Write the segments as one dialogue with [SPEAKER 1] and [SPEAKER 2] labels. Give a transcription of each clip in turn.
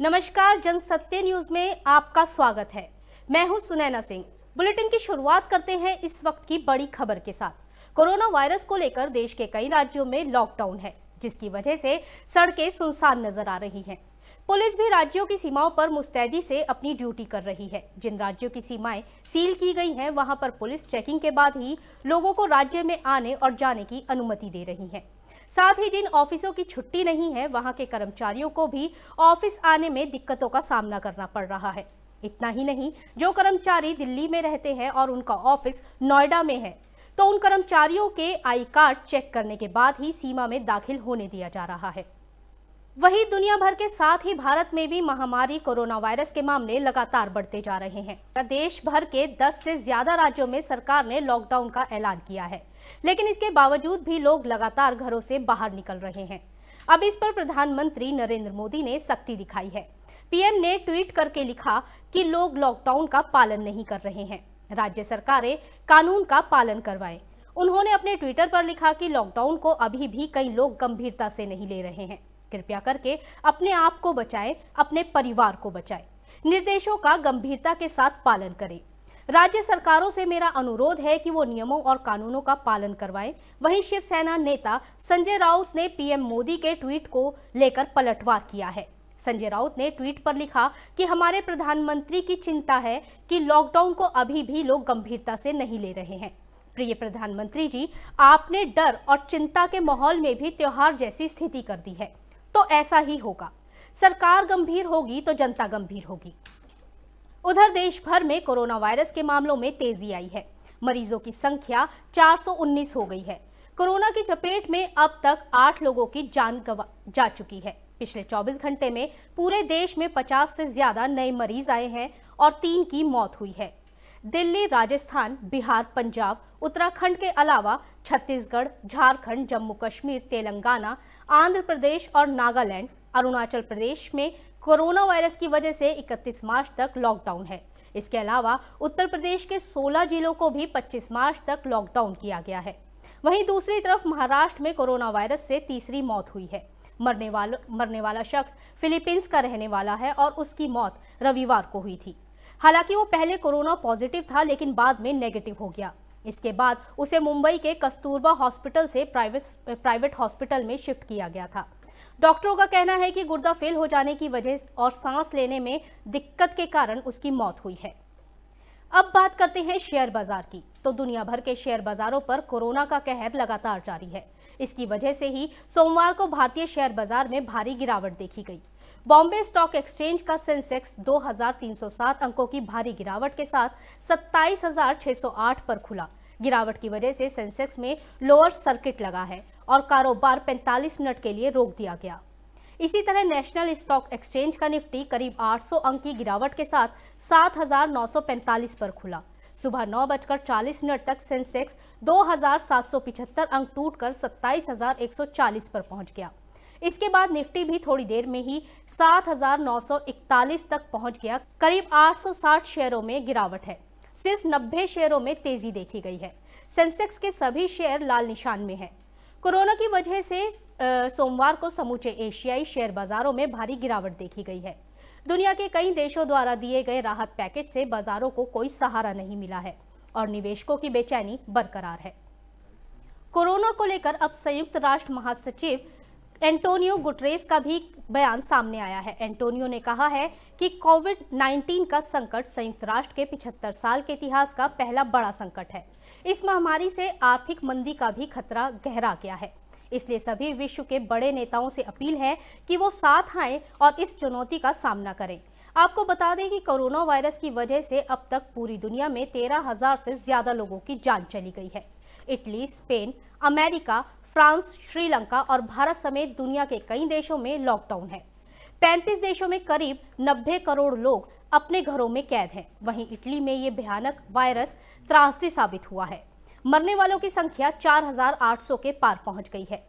[SPEAKER 1] नमस्कार जनसत्य न्यूज में आपका स्वागत है मैं हूं सुनैना सिंह बुलेटिन की शुरुआत करते हैं इस वक्त की बड़ी खबर के साथ कोरोना वायरस को लेकर देश के कई राज्यों में लॉकडाउन है जिसकी वजह से सड़कें सुनसान नजर आ रही हैं पुलिस भी राज्यों की सीमाओं पर मुस्तैदी से अपनी ड्यूटी कर रही है जिन राज्यों की सीमाएं सील की गई हैं वहां पर पुलिस चेकिंग के बाद ही लोगों को राज्य में आने और जाने की अनुमति दे रही है साथ ही जिन ऑफिसों की छुट्टी नहीं है वहां के कर्मचारियों को भी ऑफिस आने में दिक्कतों का सामना करना पड़ रहा है इतना ही नहीं जो कर्मचारी दिल्ली में रहते हैं और उनका ऑफिस नोएडा में है तो उन कर्मचारियों के आई कार्ड चेक करने के बाद ही सीमा में दाखिल होने दिया जा रहा है वहीं दुनिया भर के साथ ही भारत में भी महामारी कोरोना वायरस के मामले लगातार बढ़ते जा रहे हैं प्रदेश भर के 10 से ज्यादा राज्यों में सरकार ने लॉकडाउन का ऐलान किया है लेकिन इसके बावजूद भी लोग लगातार घरों से बाहर निकल रहे हैं अब इस पर प्रधानमंत्री नरेंद्र मोदी ने सख्ती दिखाई है पीएम ने ट्वीट करके लिखा कि लोग लॉकडाउन का पालन नहीं कर रहे हैं राज्य सरकारें कानून का पालन करवाए उन्होंने अपने ट्विटर पर लिखा कि लॉकडाउन को अभी भी कई लोग गंभीरता से नहीं ले रहे हैं कृपया करके अपने आप को बचाएं अपने परिवार को बचाएं निर्देशों का गंभीरता के साथ पालन करें राज्य सरकारों से मेरा अनुरोध है कि वो नियमों और कानूनों का पालन करवाएं। वहीं शिवसेना नेता संजय राउत ने पीएम मोदी के ट्वीट को लेकर पलटवार किया है संजय राउत ने ट्वीट पर लिखा कि हमारे प्रधानमंत्री की चिंता है कि लॉकडाउन को अभी भी लोग गंभीरता से नहीं ले रहे हैं प्रिय प्रधानमंत्री जी आपने डर और चिंता के माहौल में भी त्योहार जैसी स्थिति कर दी है तो ऐसा ही होगा सरकार गंभीर होगी तो जनता गंभीर होगी उधर देश भर में कोरोना वायरस के मामलों में तेजी आई है मरीजों की संख्या 419 हो गई है कोरोना की चपेट में अब तक आठ लोगों की जान जा चुकी है पिछले 24 घंटे में पूरे देश में 50 से ज्यादा नए मरीज आए हैं और तीन की मौत हुई है दिल्ली राजस्थान बिहार पंजाब उत्तराखंड के अलावा छत्तीसगढ़ झारखंड जम्मू कश्मीर तेलंगाना आंध्र प्रदेश और नागालैंड अरुणाचल प्रदेश में कोरोना वायरस की वजह से 31 मार्च तक लॉकडाउन है इसके अलावा उत्तर प्रदेश के 16 जिलों को भी 25 मार्च तक लॉकडाउन किया गया है वहीं दूसरी तरफ महाराष्ट्र में कोरोना वायरस से तीसरी मौत हुई है मरने वाल मरने वाला शख्स फिलीपींस का रहने वाला है और उसकी मौत रविवार को हुई थी हालांकि वो पहले कोरोना पॉजिटिव था लेकिन बाद में नेगेटिव हो गया इसके बाद उसे मुंबई के कस्तूरबा हॉस्पिटल से प्राइवेट प्राइवेट हॉस्पिटल में शिफ्ट किया गया था डॉक्टरों का कहना है कि गुर्दा फेल हो जाने की वजह और सांस लेने में दिक्कत के कारण उसकी मौत हुई है अब बात करते हैं शेयर बाजार की तो दुनिया भर के शेयर बाजारों पर कोरोना का कहर लगातार जारी है इसकी वजह से ही सोमवार को भारतीय शेयर बाजार में भारी गिरावट देखी गई बॉम्बे स्टॉक एक्सचेंज का सेंसेक्स 2307 अंकों की भारी गिरावट के साथ 27,608 पर खुला गिरावट की वजह से सेंसेक्स में लोअर सर्किट लगा है और कारोबार 45 मिनट के लिए रोक दिया गया इसी तरह नेशनल स्टॉक एक्सचेंज का निफ्टी करीब 800 अंक की गिरावट के साथ 7,945 पर खुला सुबह नौ बजकर चालीस मिनट तक सेंसेक्स दो अंक टूट कर पर पहुंच गया इसके बाद निफ्टी भी थोड़ी देर में ही 7,941 तक पहुंच गया करीब 860 शेयरों में गिरावट है सिर्फ 90 शेयरों में तेजी देखी गई है सेंसेक्स के सभी शेयर लाल निशान में हैं। कोरोना की वजह से सोमवार को समूचे एशियाई शेयर बाजारों में भारी गिरावट देखी गई है दुनिया के कई देशों द्वारा दिए गए राहत पैकेज से बाजारों को कोई सहारा नहीं मिला है और निवेशकों की बेचैनी बरकरार है कोरोना को लेकर अब संयुक्त राष्ट्र महासचिव एंटोनियो गुटरेस का भी बयान सामने आया है एंटोनियो ने कहा है कि कोविड 19 का संकट संयुक्त राष्ट्र के 75 साल के इतिहास का पहला बड़ा संकट है इस महामारी से आर्थिक मंदी का भी खतरा गहरा गया है इसलिए सभी विश्व के बड़े नेताओं से अपील है कि वो साथ आए और इस चुनौती का सामना करें आपको बता दें कि कोरोना वायरस की वजह से अब तक पूरी दुनिया में तेरह से ज्यादा लोगों की जान चली गई है Italy Spain America France Sri Lanka और भारत समेत दुनिया के कई देशों में लॉकडाउन है 35 देशों में करीब 90 करोड़ लोग अपने घरों में कैद हैं वहीं इटली में ये भयानक वायरस त्रासदी साबित हुआ है मरने वालों की संख्या 4,800 के पार पहुंच गई है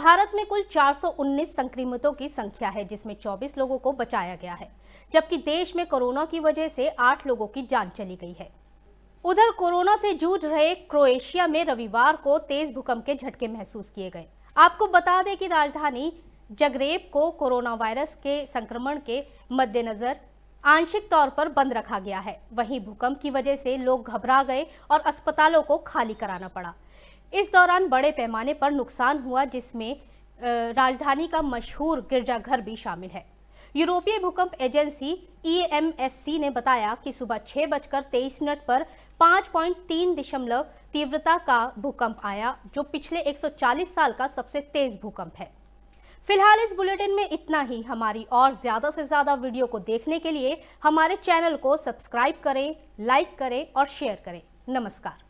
[SPEAKER 1] भारत में कुल 419 संक्रमितों की संख्या है जिसमें 24 लोगों को बचाया गया है जबकि देश में कोरोना की वजह से 8 लोगों की जान चली गई है उधर कोरोना से जूझ रहे क्रोएशिया में रविवार को तेज भूकंप के झटके महसूस किए गए आपको बता दें कि राजधानी जगरेब को कोरोना वायरस के संक्रमण के मद्देनजर आंशिक तौर पर बंद रखा गया है वहीं भूकंप की वजह से लोग घबरा गए और अस्पतालों को खाली कराना पड़ा इस दौरान बड़े पैमाने पर नुकसान हुआ जिसमें राजधानी का मशहूर गिरजाघर भी शामिल है यूरोपीय भूकंप एजेंसी ई e ने बताया कि सुबह छह बजकर तेईस मिनट पर 5.3 दशमलव तीव्रता का भूकंप आया जो पिछले 140 साल का सबसे तेज भूकंप है फिलहाल इस बुलेटिन में इतना ही हमारी और ज़्यादा से ज़्यादा वीडियो को देखने के लिए हमारे चैनल को सब्सक्राइब करें लाइक करें और शेयर करें नमस्कार